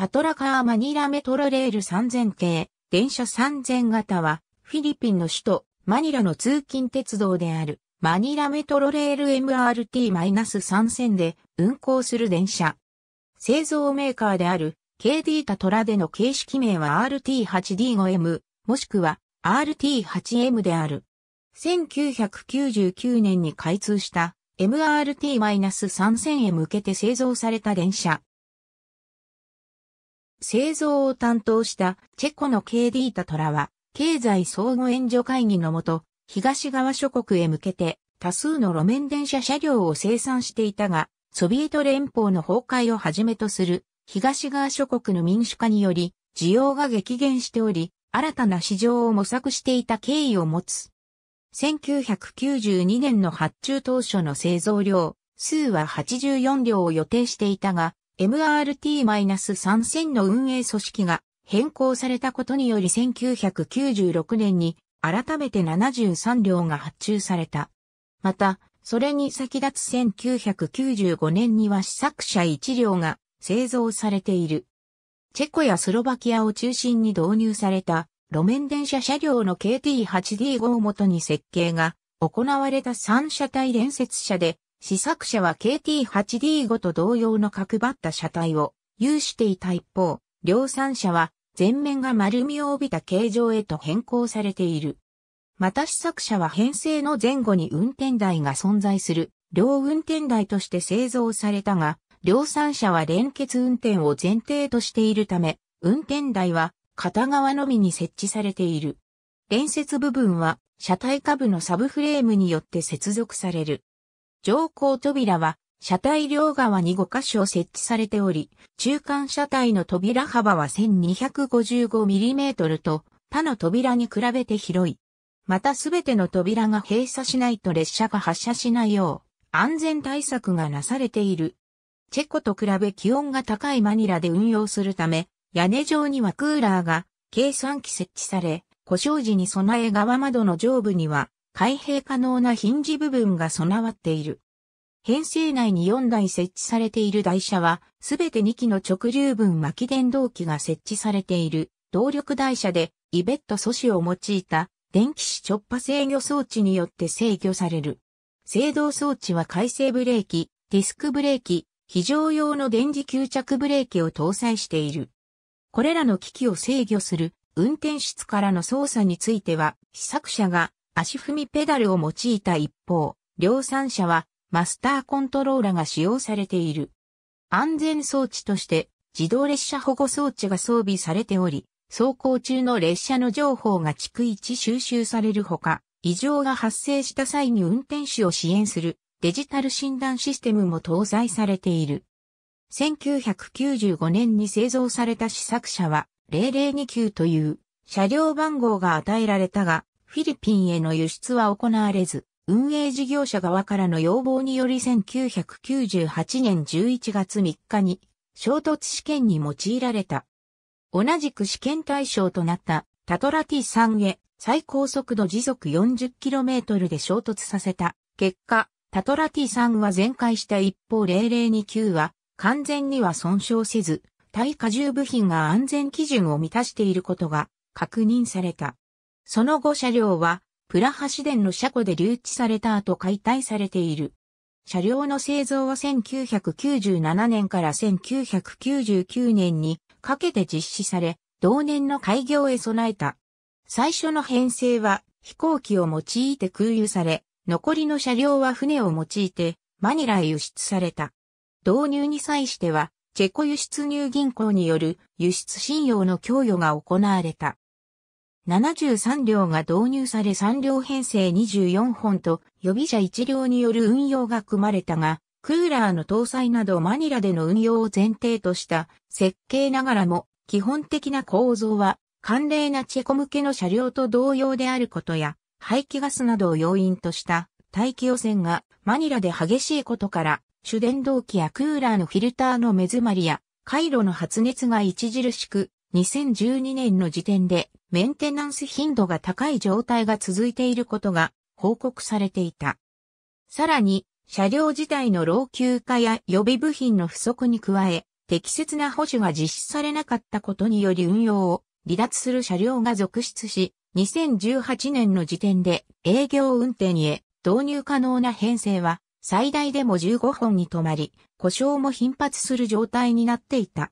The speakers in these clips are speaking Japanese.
タトラカーマニラメトロレール3000系、電車3000型は、フィリピンの首都、マニラの通勤鉄道である、マニラメトロレール MRT-3000 で運行する電車。製造メーカーである、KD タトラでの形式名は RT8D5M、もしくは RT8M である。1999年に開通した MRT-3000 へ向けて製造された電車。製造を担当したチェコの KD タトラは、経済相互援助会議のもと、東側諸国へ向けて多数の路面電車車両を生産していたが、ソビエト連邦の崩壊をはじめとする東側諸国の民主化により、需要が激減しており、新たな市場を模索していた経緯を持つ。1992年の発注当初の製造量、数は84両を予定していたが、MRT-3000 の運営組織が変更されたことにより1996年に改めて73両が発注された。また、それに先立つ1995年には試作車1両が製造されている。チェコやスロバキアを中心に導入された路面電車車両の KT8D5 をもとに設計が行われた3車体連接車で試作車は KT8D5 と同様の角張った車体を有していた一方、量産車は前面が丸みを帯びた形状へと変更されている。また試作車は編成の前後に運転台が存在する、両運転台として製造されたが、量産車は連結運転を前提としているため、運転台は片側のみに設置されている。連接部分は車体下部のサブフレームによって接続される。乗降扉は、車体両側に5箇所設置されており、中間車体の扉幅は 1255mm と他の扉に比べて広い。またすべての扉が閉鎖しないと列車が発車しないよう安全対策がなされている。チェコと比べ気温が高いマニラで運用するため、屋根上にはクーラーが計算機設置され、故障時に備え側窓の上部には開閉可能なヒンジ部分が備わっている。編成内に4台設置されている台車は、すべて2機の直流分巻電動機が設置されている、動力台車で、イベット素子を用いた、電気子直波制御装置によって制御される。制動装置は回生ブレーキ、ディスクブレーキ、非常用の電磁吸着ブレーキを搭載している。これらの機器を制御する運転室からの操作については、試作者が足踏みペダルを用いた一方、量産車はマスターコントローラが使用されている。安全装置として自動列車保護装置が装備されており、走行中の列車の情報が逐一収集されるほか、異常が発生した際に運転手を支援するデジタル診断システムも搭載されている。1995年に製造された試作車は002 9という車両番号が与えられたが、フィリピンへの輸出は行われず、運営事業者側からの要望により1998年11月3日に衝突試験に用いられた。同じく試験対象となったタトラティ3へ最高速度時速 40km で衝突させた。結果、タトラティ3は全壊した一方0029は完全には損傷せず、耐荷重部品が安全基準を満たしていることが確認された。その後車両は、プラハ市電の車庫で留置された後解体されている。車両の製造は1997年から1999年にかけて実施され、同年の開業へ備えた。最初の編成は飛行機を用いて空輸され、残りの車両は船を用いてマニラへ輸出された。導入に際しては、チェコ輸出入銀行による輸出信用の供与が行われた。73両が導入され3両編成24本と予備車1両による運用が組まれたが、クーラーの搭載などマニラでの運用を前提とした設計ながらも基本的な構造は寒冷なチェコ向けの車両と同様であることや排気ガスなどを要因とした大気汚染がマニラで激しいことから主電動機やクーラーのフィルターの目詰まりや回路の発熱が著しく2012年の時点でメンテナンス頻度が高い状態が続いていることが報告されていた。さらに、車両自体の老朽化や予備部品の不足に加え、適切な保守が実施されなかったことにより運用を離脱する車両が続出し、2018年の時点で営業運転へ導入可能な編成は最大でも15本に止まり、故障も頻発する状態になっていた。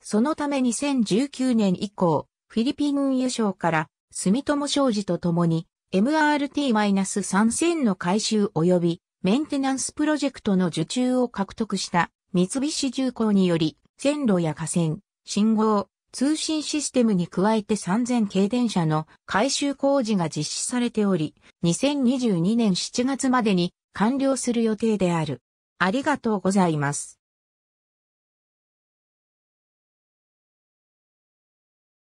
そのため2019年以降、フィリピン運輸省から住友商事と共に MRT-3000 の改修及びメンテナンスプロジェクトの受注を獲得した三菱重工により線路や河川、信号、通信システムに加えて3000系電車の改修工事が実施されており、2022年7月までに完了する予定である。ありがとうございます。